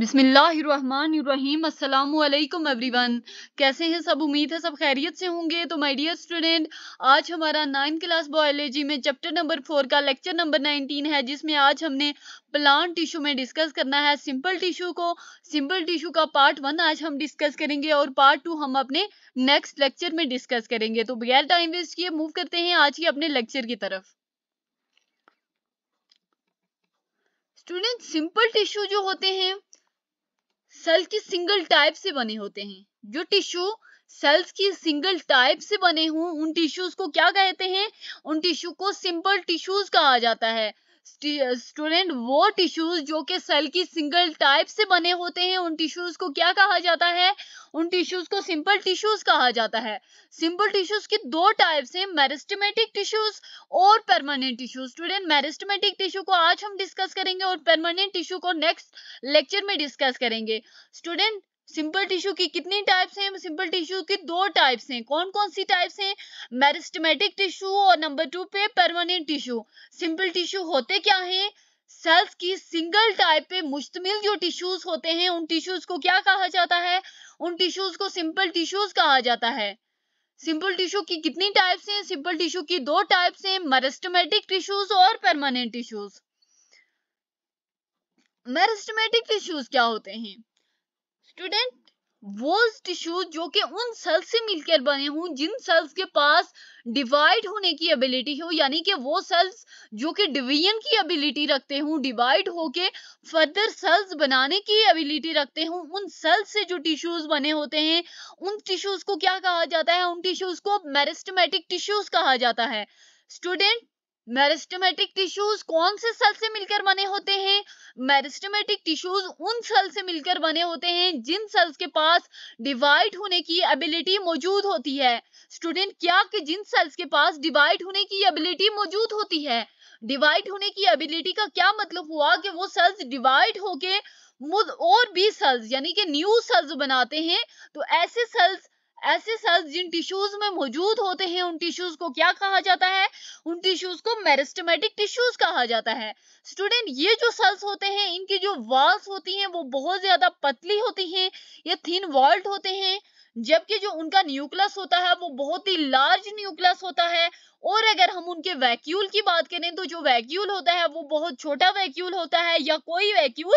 बिसमीम अल्लाम एवरीवन कैसे हैं सब उम्मीद है सब खैरियत से होंगे तो माय डियर स्टूडेंट आज हमारा नाइन्थ क्लास बायोलॉजी में चैप्टर नंबर फोर का लेक्चर नंबर नाइनटीन है जिसमें आज हमने प्लांट टिश्यू में डिस्कस करना है सिंपल टिश्यू को सिंपल टिश्यू का पार्ट वन आज हम डिस्कस करेंगे और पार्ट टू हम अपने नेक्स्ट लेक्चर में डिस्कस करेंगे तो बगैर टाइम वेस्ट किए मूव करते हैं आज के अपने लेक्चर की तरफ स्टूडेंट सिंपल टिश्यू जो होते हैं सेल की सिंगल टाइप से बने होते हैं जो टिश्यू सेल्स की सिंगल टाइप से बने हों उन टिश्यूज को क्या कहते हैं उन टिश्यू को सिंपल टिश्यूज कहा जाता है स्टूडेंट वो टिश्यूज जो कि सेल की सिंगल टाइप से बने होते हैं उन टिश्यूज को क्या कहा जाता है उन टिश्यूज को सिंपल टिश्यूज कहा जाता है सिंपल टिश्यूज की दो टाइप्स हैं मेरिस्टमेटिक टिश्यूज और permanent tissues student meristematic tissue को आज हम डिस्कस करेंगे और परमानेंट टिश्यू को नेक्स्ट लेक्चर में डिस्कस करेंगे स्टूडेंट सिंपल टिश्यू की कितनी टाइप्स हैं सिंपल टिश्यू की दो टाइप्स हैं कौन कौन सी टाइप्स हैं मेरिस्टमेटिक टिश्यू और नंबर टू पे परमानेंट टिश्यू सिंपल टिश्यू होते क्या हैं सेल्स की सिंगल टाइप पे मुश्तमिल जो टिश्यूज होते हैं उन टिश्यूज को क्या कहा जाता है उन टिश्यूज को सिंपल टिश्यूज कहा जाता है सिंपल टिश्यू की कितनी टाइप्स हैं सिंपल टिश्यू की दो टाइप्स हैं मेरिस्टमेटिक टिश्यूज और परमानेंट टिश्यूज मेरिस्टमेटिक टिश्यूज क्या होते हैं स्टूडेंट वो टिश्यूज जो कि उन सेल्स से मिलकर बने हों जिन सेल्स के पास डिवाइड होने की एबिलिटी हो यानी कि वो सेल्स जो कि डिवीजन की एबिलिटी रखते हों डिवाइड होके फर्दर सेल्स बनाने की एबिलिटी रखते हों उन सेल्स से जो टिश्यूज बने होते हैं उन टिश्यूज को क्या कहा जाता है उन टिश्यूज को मेरिस्टमेटिक टिश्यूज कहा जाता है स्टूडेंट मेरिस्टोमेटिक टिश्यूज कौन से सेल से मिलकर बने होते हैं मेरिस्टोमेटिक टिश्यूज उन सेल से मिलकर बने होते हैं जिन सेल्स के पास डिवाइड होने की एबिलिटी मौजूद होती है स्टूडेंट क्या कि जिन सेल्स के पास डिवाइड होने की एबिलिटी मौजूद होती है डिवाइड होने की एबिलिटी का क्या मतलब हुआ कि वो सेल्स डिवाइड होके और भी सेल्स यानी कि न्यू सेल्स बनाते हैं तो ऐसे सेल्स ऐसे सेल्स जिन टिश्यूज में मौजूद होते हैं उन टिश्यूज को क्या कहा जाता है उन टिश्यूज को मेरिस्टमेटिक टिश्यूज कहा जाता है स्टूडेंट ये जो सेल्स होते हैं इनकी जो वॉल्स होती हैं वो बहुत ज्यादा पतली होती हैं ये थिन वॉल्ट होते हैं जबकि जो उनका न्यूक्लियस होता है वो बहुत ही लार्ज न्यूक्लियस होता है और अगर हम उनके वैक्यूल की बात करें तो जो वैक्यूल होता है वो बहुत छोटा वैक्यूल होता है या कोई वैक्यूल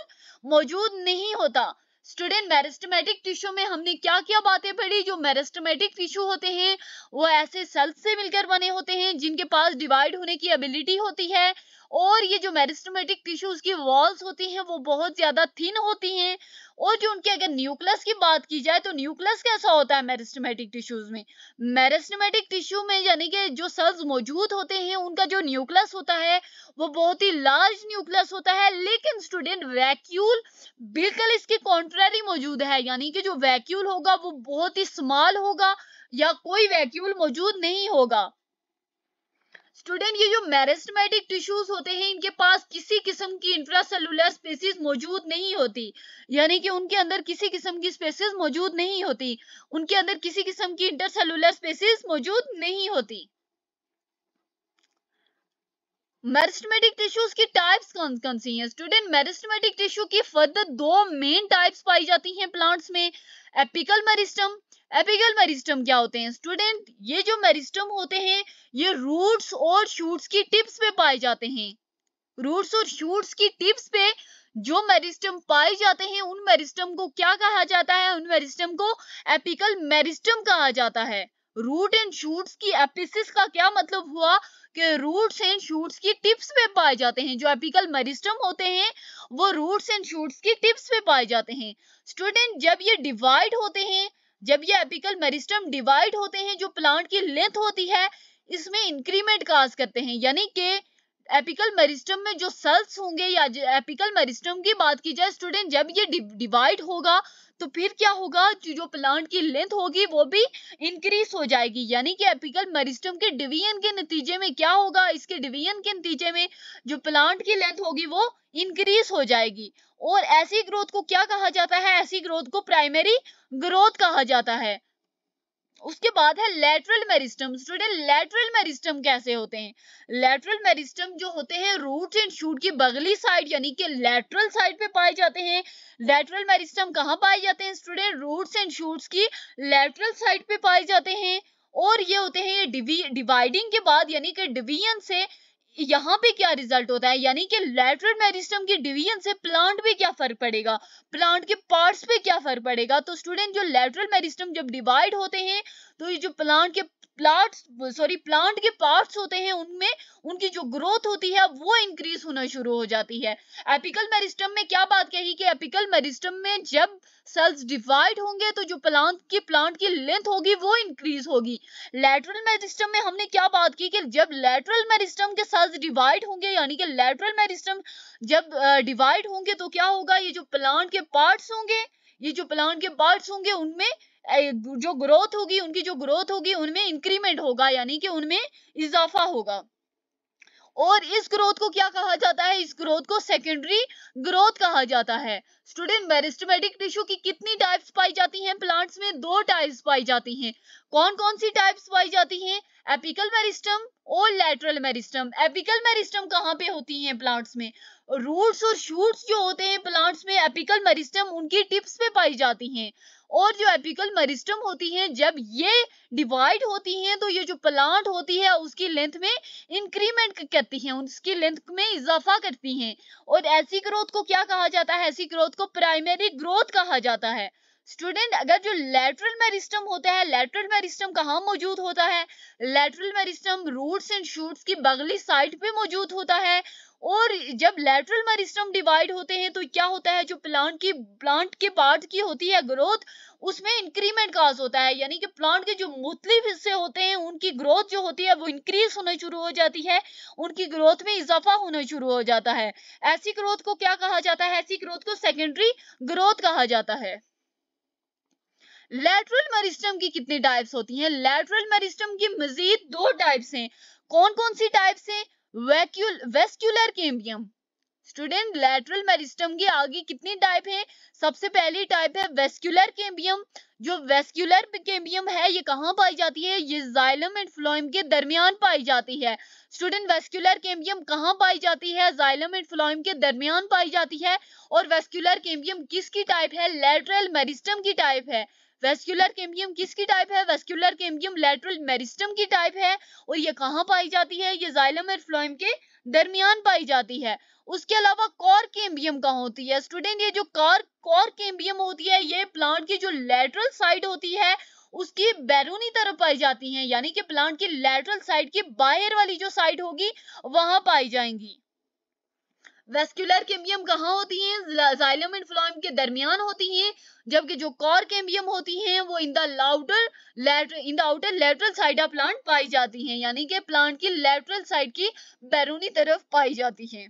मौजूद नहीं होता स्टूडेंट मेरिस्टमेटिक टिश्यू में हमने क्या क्या बातें पढ़ी जो मेरिस्टमेटिक टिश्यू होते हैं वो ऐसे सेल्स से मिलकर बने होते हैं जिनके पास डिवाइड होने की एबिलिटी होती है और ये जो मेरिस्टमेटिक टिश्यूज की वॉल्स होती हैं वो बहुत ज़्यादा थिन होती हैं और जो उनके अगर न्यूक्लियस की बात की जाए तो न्यूक्लियस कैसा होता है मेरिस्टमेटिक टिश्यूज में मेरिस्टमेटिक टिश्यू में यानी कि जो सेल्स मौजूद होते हैं उनका जो न्यूक्लियस होता है वो बहुत ही लार्ज न्यूक्लियस होता है लेकिन स्टूडेंट वैक्यूल बिल्कुल इसके कॉन्ट्रेरी मौजूद है यानी कि जो वैक्यूल होगा वो बहुत ही स्मॉल होगा या कोई वैक्यूल मौजूद नहीं होगा स्टूडेंट ये जो मैरिस्टमेटिक टिश्यूज होते हैं इनके पास किसी किस्म की इंफ्रासेलुलर स्पेसिस मौजूद नहीं होती यानी कि उनके अंदर किसी किस्म की स्पेसिस मौजूद नहीं होती उनके अंदर किसी किस्म की इंटरसेलुलर स्पेसिस मौजूद नहीं होती मेरिस्टमेटिक टिश्यूज की टाइप्स कौन कौन सी हैं स्टूडेंट मेरिस्टमेटिक टिश्यू की फर्दर दो मेन टाइप्स पाई जाती हैं प्लांट्स में एपिकल मेरिस्टम एपिकल मेरिस्टम क्या होते हैं स्टूडेंट ये जो मेरिस्टम होते हैं ये रूट्स और शूट्स की टिप्स पे पाए जाते हैं रूट्स और शूट्स की टिप्स पे जो मेरिस्टम पाए जाते हैं उन मेरिस्टम को क्या कहा जाता है उन मेरिस्टम को एपिकल मेरिस्टम कहा जाता है रूट एंड शूट्स की एपिसिस का क्या मतलब हुआ कि रूट्स एंड शूट्स की टिप्स पे पाए जाते हैं जो एपिकल मेरिस्टम होते हैं वो रूट्स एंड शूट्स की टिप्स पे पाए जाते हैं स्टूडेंट जब ये डिवाइड होते हैं जब ये एपिकल मेरिस्टम डिवाइड होते हैं जो प्लांट की लेंथ होती है इसमें इंक्रीमेंट काज करते हैं यानी कि एपिकल मेरिस्टम में जो सेल्स होंगे या एपिकल मेरिस्टम की बात की जाए स्टूडेंट जब ये डिवाइड होगा तो फिर क्या होगा जो प्लांट की लेंथ होगी वो भी इंक्रीज हो जाएगी यानी कि एपिकल मेरिस्टम के डिवीजन के नतीजे में क्या होगा इसके डिवीजन के नतीजे में जो प्लांट की लेंथ होगी वो इंक्रीज हो जाएगी और ऐसी ग्रोथ को क्या कहा जाता है ऐसी ग्रोथ को प्राइमरी ग्रोथ कहा जाता है उसके बाद है lateral meristem student lateral meristem कैसे होते हैं लेटरल मेरिस्टम जो होते हैं रूट एंड शूट की बगली साइड यानी कि लेटरल साइड पे पाए जाते हैं लेटरल मेरिस्टम कहाँ पाए जाते हैं स्टूडेंट रूट्स एंड शूट्स की लेटरल साइड पे पाए जाते हैं और ये होते हैं ये डिवाइडिंग के बाद यानी कि डिवीजन से यहाँ पे क्या रिजल्ट होता है यानी कि लेटरल मेरिस्टम की डिवीजन से प्लांट पे क्या फर्क पड़ेगा प्लांट के पार्ट्स पे क्या फर्क पड़ेगा तो स्टूडेंट जो लेटरल मेरिस्टम जब डिवाइड होते हैं तो ये जो प्लांट के प्लांट्स सॉरी प्लांट के पार्ट्स होते हैं उनमें उनकी जो ग्रोथ होती है वो इंक्रीज होना शुरू हो जाती है एपिकल मेरिस्टम में क्या बात कही कि एपिकल मेरिस्टम में जब सेल्स डिवाइड होंगे तो जो प्लांट की प्लांट की लेंथ होगी वो इंक्रीज होगी लेटरल मेरिस्टम में हमने क्या बात की कि जब लेटरल मेरिस्टम के सेल्स डिवाइड होंगे यानी कि लेटरल मेरिस्टम जब डिवाइड होंगे तो क्या होगा ये जो प्लांट के पार्ट्स होंगे ये जो प्लांट के पार्ट्स होंगे उनमें जो ग्रोथ होगी उनकी जो ग्रोथ होगी उनमें इंक्रीमेंट होगा यानी कि उनमें इजाफा होगा और इस ग्रोथ को क्या कहा जाता है इस ग्रोथ को सेकेंडरी ग्रोथ कहा जाता है स्टूडेंट मेरिस्टमेटिक टिश्यू की कितनी टाइप्स पाई जाती हैं प्लांट्स में दो टाइप्स पाई जाती हैं कौन कौन सी टाइप्स पाई जाती हैं एपिकल मेरिस्टम और लैटरल मेरिस्टम एपिकल मेरिस्टम कहाँ पे होती हैं प्लांट्स में रूट्स और शूट्स जो होते हैं प्लांट्स में एपिकल मेरिस्टम उनकी टिप्स पे पाई जाती हैं और जो एपिकल मरिस्टम होती हैं जब ये डिवाइड होती हैं तो ये जो प्लांट होती है उसकी लेंथ में इंक्रीमेंट करती हैं उसकी लेंथ में इजाफा करती हैं और ऐसी ग्रोथ को क्या कहा जाता है ऐसी ग्रोथ को प्राइमरी ग्रोथ कहा जाता है स्टूडेंट अगर जो लेटरल मेरिस्टम होता है लेटरल मेरिस्टम कहाँ मौजूद होता है lateral meristem roots and shoots की बगली साइड पे मौजूद होता है और जब लेटरल मेरिस्टम डिवाइड होते हैं तो क्या होता है जो प्लांट की प्लांट के पार्ट की होती है ग्रोथ उसमें इंक्रीमेंट काज होता है यानी कि प्लांट के जो मुख्तलिफ हिस्से होते हैं उनकी ग्रोथ जो होती है वो इंक्रीज होना शुरू हो जाती है उनकी ग्रोथ में इजाफा होना शुरू हो जाता है ऐसी ग्रोथ को क्या कहा जाता है ऐसी ग्रोथ को सेकेंडरी ग्रोथ कहा जाता है लेटरल मरिस्टम की कितनी टाइप्स होती हैं लेटरल मरिस्टम की मजीद दो टाइप्स हैं कौन कौन सी टाइप्स हैं वैक्यूल vascular cambium student lateral meristem की आगे कितनी टाइप है सबसे पहली टाइप है वेस्क्यूलर केम्बियम जो वेस्क्यूलर केम्बियम है ये कहाँ पाई जाती है ये जाइलम एंड फ्लोइम के दरमियान पाई जाती है स्टूडेंट वेस्क्यूलर केम्बियम कहाँ पाई जाती है जाइलम एंड फ्लोइम के दरमियान पाई जाती है और वेस्क्यूलर केम्बियम किसकी टाइप है लेटरल मेरिस्टम की टाइप है वेस्क्यूलर केम्बियम किसकी टाइप है वेस्क्यूलर केम्बियम लेटरल मेरिस्टम की टाइप है और ये कहाँ पाई जाती है ये जाइलम और फ्लोइम के दरमियान पाई जाती है उसके अलावा कॉर केम्बियम कहाँ होती है स्टूडेंट ये जो कॉर कॉर केम्बियम होती है ये प्लांट की जो लेटरल साइड होती है उसकी बैरूनी तरफ पाई जाती है यानी कि प्लांट की लेटरल साइड की बाहर वाली जो साइड होगी वहां पाई जाएंगी वेस्कुलर केम्बियम कहाँ होती हैं जाइलम एंड फ्लोएम के दरमियान होती हैं जबकि जो कॉर केम्बियम होती हैं वो इन द लाउटर in the outer lateral side of plant पाई जाती हैं यानी कि प्लांट की लेटरल साइड की बैरूनी तरफ पाई जाती हैं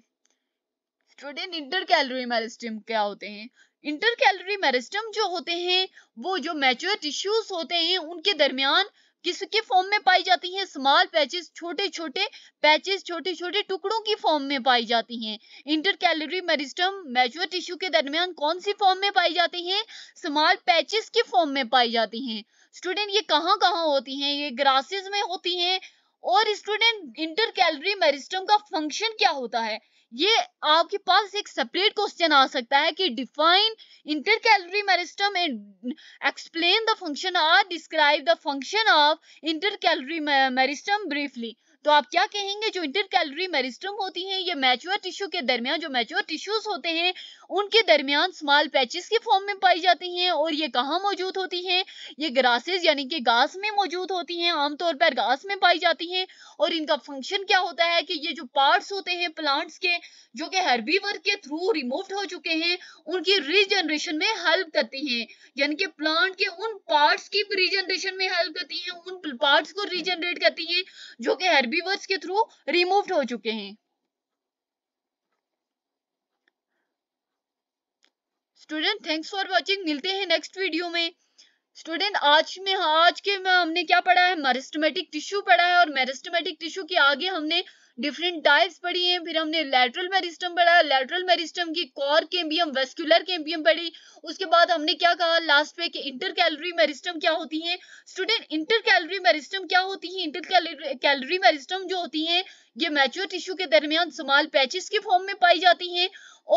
स्टूडेंट इंटर कैलोरी मेरिस्टम क्या होते हैं इंटर कैलोरी मेरिस्टम जो होते हैं वो जो मैच्योर टिश्यूज होते हैं उनके दरमियान किसके फॉर्म में पाई जाती हैं स्मॉल पैचेस छोटे छोटे पैचेस छोटे छोटे टुकड़ों की फॉर्म में पाई जाती हैं intercalary meristem major tissue के दरमियान कौन सी फॉर्म में पाई जाती हैं स्मॉल पैचेस के फॉर्म में पाई जाती हैं स्टूडेंट ये कहाँ कहाँ होती हैं ये ग्रासेस में होती हैं और स्टूडेंट इंटर कैलोरी मेरिस्टम का फंक्शन क्या होता है ये आपके पास एक सेपरेट क्वेश्चन आ सकता है कि define intercalary meristem and explain the function or describe the function of intercalary meristem briefly तो आप क्या कहेंगे जो इंटर कैलोरी मेरिस्टम होती है ये मैच्योर टिश्यू के दरमियान जो मैच्योर टिश्यूज होते हैं उनके दरमियान स्मॉल पैचेस के फॉर्म में पाई जाती हैं और ये कहाँ मौजूद होती हैं ये ग्रासेस यानी कि घास में मौजूद होती हैं आमतौर पर घास में पाई जाती हैं और इनका फंक्शन क्या होता है कि ये जो पार्ट्स होते हैं प्लांट्स के जो कि हर्बीवर के थ्रू रिमूव्ड हो चुके हैं उनकी रीजनरेशन में हेल्प करती हैं यानी कि प्लांट के उन पार्ट्स की रीजनरेशन में हेल्प करती हैं उन पार्ट्स को रीजनरेट करती हैं जो कि हर्बीवर्स के थ्रू रिमूव्ड हो चुके हैं स्टूडेंट थैंक्स फॉर वाचिंग मिलते हैं नेक्स्ट वीडियो में स्टूडेंट आज में आज के में हमने क्या पढ़ा है मेरिस्टमेटिक टिश्यू पढ़ा है और मेरिस्टमेटिक टिश्यू के आगे हमने डिफरेंट टाइप्स पढ़ी हैं फिर हमने लेटरल मेरिस्टम पढ़ा लेटरल मेरिस्टम की कॉर केम्बियम वेस्कुलर केम्बियम पढ़ी उसके बाद हमने क्या कहा लास्ट पे कि इंटर कैलरी मेरिस्टम क्या होती है स्टूडेंट इंटर कैलरी मेरिस्टम क्या होती है इंटर कैलरी मेरिस्टम जो होती है ये मैच्योर टिश्यू के दरमियान स्मॉल पैचेस के फॉर्म में पाई जाती हैं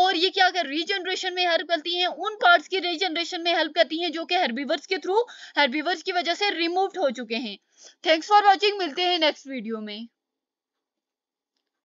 और ये क्या कर रीजनरेशन में हेल्प करती हैं उन पार्ट्स की रीजनरेशन में हेल्प करती हैं जो कि हर्बीवर्स के थ्रू हर्बीवर्स की वजह से रिमूव्ड हो चुके हैं थैंक्स फॉर वाचिंग मिलते हैं नेक्स्ट वीडियो में